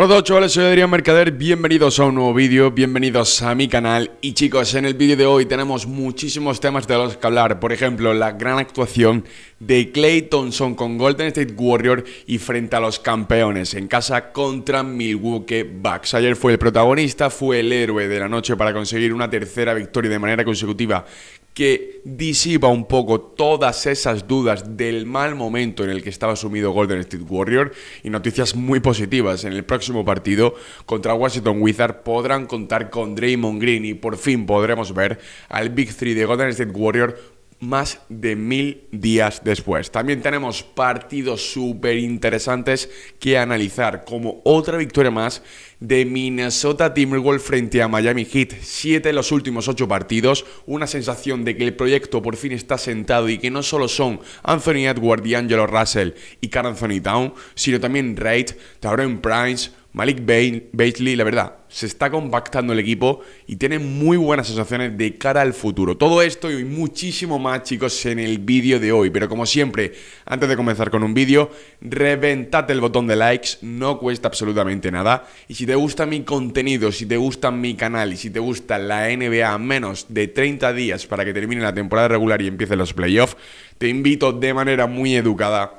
Hola a todos chavales, soy Adrián Mercader, bienvenidos a un nuevo vídeo, bienvenidos a mi canal y chicos, en el vídeo de hoy tenemos muchísimos temas de los que hablar, por ejemplo, la gran actuación de Clay Thompson con Golden State Warrior y frente a los campeones en casa contra Milwaukee Bucks. Ayer fue el protagonista, fue el héroe de la noche para conseguir una tercera victoria de manera consecutiva que disipa un poco todas esas dudas del mal momento en el que estaba sumido Golden State Warrior y noticias muy positivas. En el próximo partido contra Washington Wizard podrán contar con Draymond Green y por fin podremos ver al Big Three de Golden State Warrior más de mil días después. También tenemos partidos súper interesantes que analizar, como otra victoria más de Minnesota Timberwolves frente a Miami Heat. Siete de los últimos ocho partidos, una sensación de que el proyecto por fin está sentado y que no solo son Anthony Edwards, D'Angelo Russell y Carl Anthony Town, sino también Reid, Tauron Price, Malik Beasley, la verdad, se está compactando el equipo y tiene muy buenas sensaciones de cara al futuro. Todo esto y muchísimo más, chicos, en el vídeo de hoy. Pero como siempre, antes de comenzar con un vídeo, reventate el botón de likes, no cuesta absolutamente nada. Y si te gusta mi contenido, si te gusta mi canal y si te gusta la NBA menos de 30 días para que termine la temporada regular y empiecen los playoffs, te invito de manera muy educada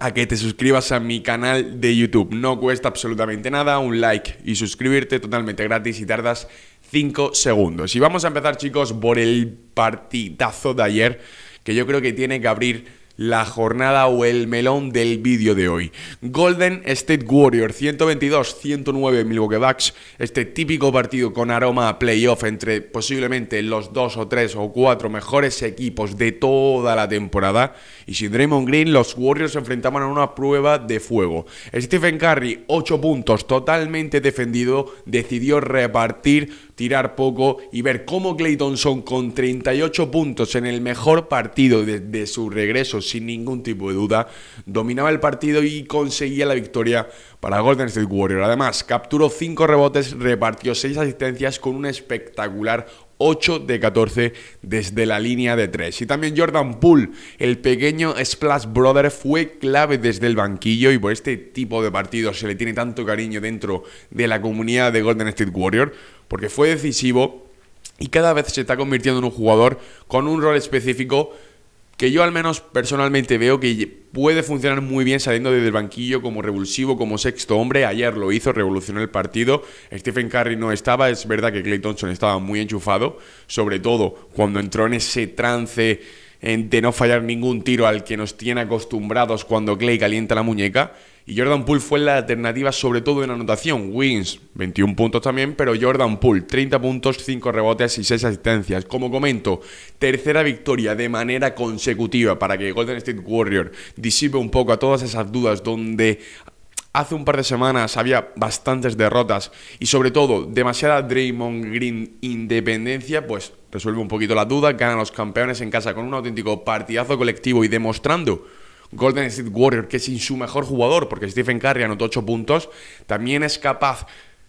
a que te suscribas a mi canal de YouTube. No cuesta absolutamente nada, un like y suscribirte totalmente gratis y tardas 5 segundos. Y vamos a empezar chicos por el partidazo de ayer que yo creo que tiene que abrir la jornada o el melón del vídeo de hoy. Golden State Warriors 122-109 mil Bucks. Este típico partido con aroma a playoff entre posiblemente los dos o tres o cuatro mejores equipos de toda la temporada. Y sin Draymond Green, los Warriors se enfrentaban a una prueba de fuego. Stephen Curry, 8 puntos, totalmente defendido, decidió repartir tirar poco y ver cómo Clay Thompson con 38 puntos en el mejor partido desde su regreso, sin ningún tipo de duda, dominaba el partido y conseguía la victoria para Golden State Warriors. Además, capturó 5 rebotes, repartió 6 asistencias con un espectacular 8 de 14 desde la línea de 3. Y también Jordan Poole, el pequeño Splash Brother, fue clave desde el banquillo y por este tipo de partidos se le tiene tanto cariño dentro de la comunidad de Golden State Warrior, porque fue decisivo y cada vez se está convirtiendo en un jugador con un rol específico que yo al menos personalmente veo que puede funcionar muy bien saliendo desde el banquillo como revulsivo, como sexto hombre. Ayer lo hizo, revolucionó el partido. Stephen Curry no estaba, es verdad que Clay Thompson estaba muy enchufado, sobre todo cuando entró en ese trance de no fallar ningún tiro al que nos tiene acostumbrados cuando Clay calienta la muñeca. Y Jordan Poole fue la alternativa sobre todo en anotación. Wins, 21 puntos también, pero Jordan Poole, 30 puntos, 5 rebotes y 6 asistencias. Como comento, tercera victoria de manera consecutiva para que Golden State Warrior disipe un poco a todas esas dudas donde Hace un par de semanas había bastantes derrotas y sobre todo demasiada Draymond Green independencia, pues resuelve un poquito la duda ganan los campeones en casa con un auténtico partidazo colectivo y demostrando Golden State Warrior que sin su mejor jugador, porque Stephen Curry anotó 8 puntos, también es capaz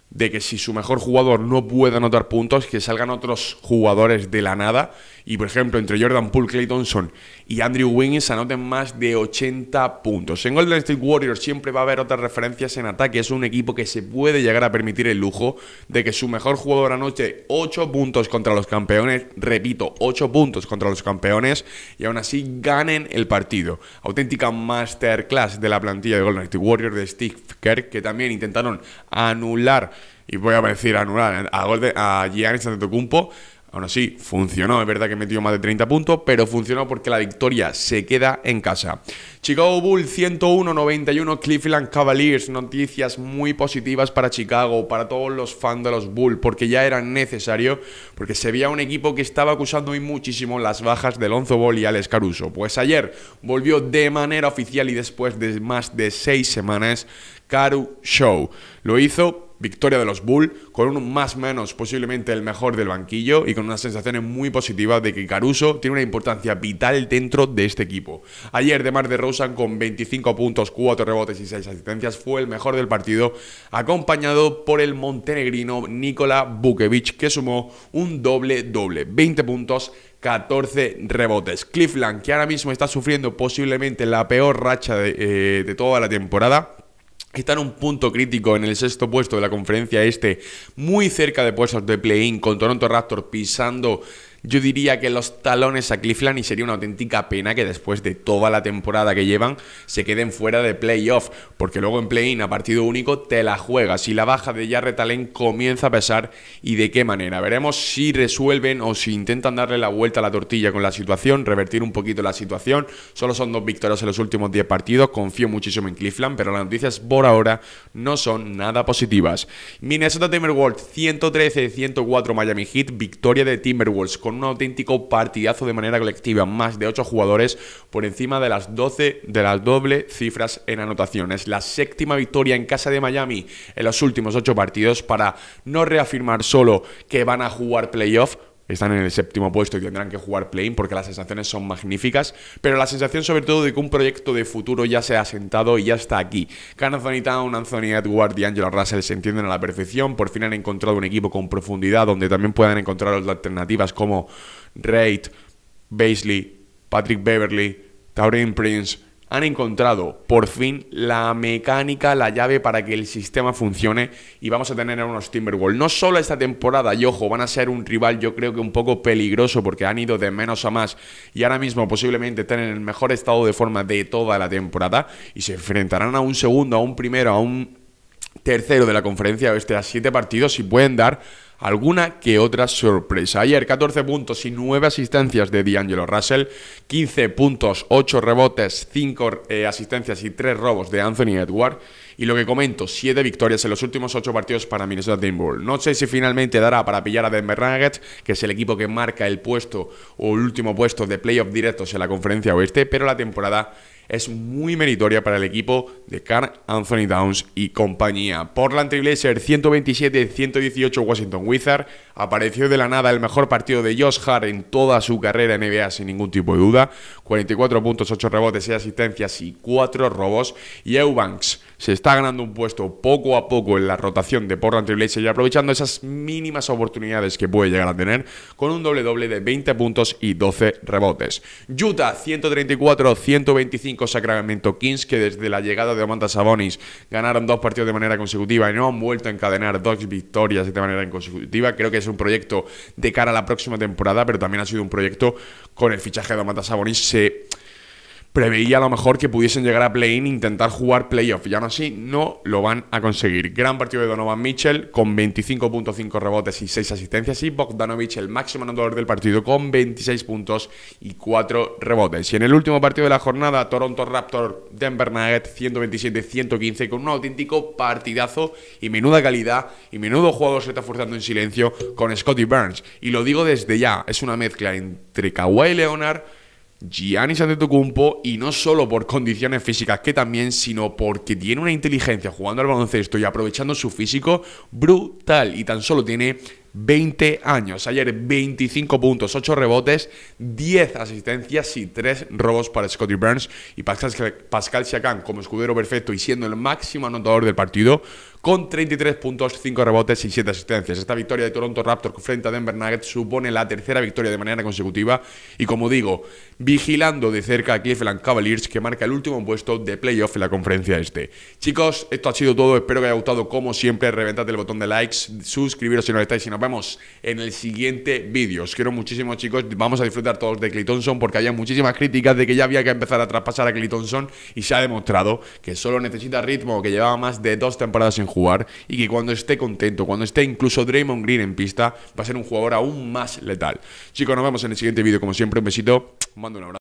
de que si su mejor jugador no puede anotar puntos, que salgan otros jugadores de la nada y, por ejemplo, entre Jordan Poole, Clay Thompson y Andrew Wiggins anoten más de 80 puntos. En Golden State Warriors siempre va a haber otras referencias en ataque. Es un equipo que se puede llegar a permitir el lujo de que su mejor jugador anoche 8 puntos contra los campeones, repito, 8 puntos contra los campeones y aún así ganen el partido. Auténtica masterclass de la plantilla de Golden State Warriors de Steve Kerr, que también intentaron anular y voy a decir anular a, Golden, a Giannis Antetokounmpo. Aún así, funcionó. Es verdad que metió más de 30 puntos, pero funcionó porque la victoria se queda en casa. Chicago Bull 101-91, Cleveland Cavaliers. Noticias muy positivas para Chicago, para todos los fans de los Bulls, porque ya era necesario, porque se veía un equipo que estaba acusando hoy muchísimo las bajas de Lonzo Ball y Alex Caruso. Pues ayer volvió de manera oficial y después de más de 6 semanas, Caru Show. Lo hizo victoria de los Bulls, con un más menos posiblemente el mejor del banquillo y con unas sensaciones muy positivas de que Caruso tiene una importancia vital dentro de este equipo. Ayer Demar Mar de Rosan con 25 puntos, 4 rebotes y 6 asistencias fue el mejor del partido, acompañado por el montenegrino Nikola Bukevich que sumó un doble doble, 20 puntos, 14 rebotes. Cleveland, que ahora mismo está sufriendo posiblemente la peor racha de eh, toda la temporada, Está en un punto crítico en el sexto puesto de la conferencia este, muy cerca de puestos de play-in, con Toronto Raptors pisando yo diría que los talones a Cleveland y sería una auténtica pena que después de toda la temporada que llevan se queden fuera de playoff, porque luego en play-in a partido único te la juegas y la baja de Jarrett Allen comienza a pesar y de qué manera. Veremos si resuelven o si intentan darle la vuelta a la tortilla con la situación, revertir un poquito la situación. Solo son dos victorias en los últimos 10 partidos, confío muchísimo en Cleveland, pero las noticias por ahora no son nada positivas. Minnesota Timberwolves 113-104 Miami Heat, victoria de Timberwolves con un auténtico partidazo de manera colectiva, más de 8 jugadores por encima de las 12 de las doble cifras en anotaciones. La séptima victoria en casa de Miami en los últimos 8 partidos para no reafirmar solo que van a jugar playoffs están en el séptimo puesto y tendrán que jugar play porque las sensaciones son magníficas, pero la sensación sobre todo de que un proyecto de futuro ya se ha sentado y ya está aquí. Can Anthony Town, Anthony Edward y Angela Russell se entienden a la perfección, por fin han encontrado un equipo con profundidad donde también puedan encontrar alternativas como Raid, Baisley, Patrick Beverly, Taurin Prince, han encontrado por fin la mecánica, la llave para que el sistema funcione y vamos a tener unos Timberwolves. No solo esta temporada, y ojo, van a ser un rival yo creo que un poco peligroso porque han ido de menos a más y ahora mismo posiblemente tienen el mejor estado de forma de toda la temporada y se enfrentarán a un segundo, a un primero, a un tercero de la conferencia oeste a siete partidos y pueden dar alguna que otra sorpresa. Ayer 14 puntos y 9 asistencias de D'Angelo Russell, 15 puntos, 8 rebotes, 5 eh, asistencias y 3 robos de Anthony Edward. Y lo que comento, siete victorias en los últimos ocho partidos para Minnesota Timberwolves. No sé si finalmente dará para pillar a Denver Nuggets, que es el equipo que marca el puesto o el último puesto de playoff directos en la conferencia oeste, pero la temporada es muy meritoria para el equipo de Carl Anthony Downs y compañía. Portland Trailblazer 127-118 Washington Wizard. Apareció de la nada el mejor partido de Josh Hart en toda su carrera en NBA sin ningún tipo de duda. 44 puntos, 8 rebotes, y asistencias y 4 robos. Y Eubanks se está ganando un puesto poco a poco en la rotación de Portland Triple y aprovechando esas mínimas oportunidades que puede llegar a tener con un doble-doble de 20 puntos y 12 rebotes. Utah 134-125 Sacramento Kings que desde la llegada de Amanda Sabonis ganaron dos partidos de manera consecutiva y no han vuelto a encadenar dos victorias de manera consecutiva. Creo que es un proyecto de cara a la próxima temporada, pero también ha sido un proyecto con el fichaje de Amanda Sabonis preveía a lo mejor que pudiesen llegar a play-in e intentar jugar playoff. Y aún así no lo van a conseguir. Gran partido de Donovan Mitchell con 25.5 rebotes y 6 asistencias. Y Bogdanovich, el máximo anotador del partido, con 26 puntos y 4 rebotes. Y en el último partido de la jornada, Toronto Raptor, Denver Nuggets, 127-115, con un auténtico partidazo y menuda calidad. Y menudo juego se está forzando en silencio con Scotty Burns. Y lo digo desde ya, es una mezcla entre Kawhi Leonard Giannis Antetokounmpo y no solo por condiciones físicas que también, sino porque tiene una inteligencia jugando al baloncesto y aprovechando su físico brutal y tan solo tiene 20 años. Ayer 25 puntos, 8 rebotes, 10 asistencias y 3 robos para Scotty Burns y Pascal, Pascal Siakam como escudero perfecto y siendo el máximo anotador del partido con 33 puntos, 5 rebotes y 7 asistencias. Esta victoria de Toronto Raptors frente a Denver Nuggets supone la tercera victoria de manera consecutiva y como digo, vigilando de cerca a Cleveland Cavaliers que marca el último puesto de playoff en la conferencia este. Chicos, esto ha sido todo, espero que haya gustado como siempre, reventad el botón de likes, suscribiros si no lo estáis y nos vemos en el siguiente vídeo. Os quiero muchísimo chicos, vamos a disfrutar todos de Clay Thompson porque había muchísimas críticas de que ya había que empezar a traspasar a Clay Thompson y se ha demostrado que solo necesita ritmo, que llevaba más de dos temporadas sin jugar y que cuando esté contento, cuando esté incluso Draymond Green en pista, va a ser un jugador aún más letal. Chicos, nos vemos en el siguiente vídeo como siempre. Un besito, mando un abrazo.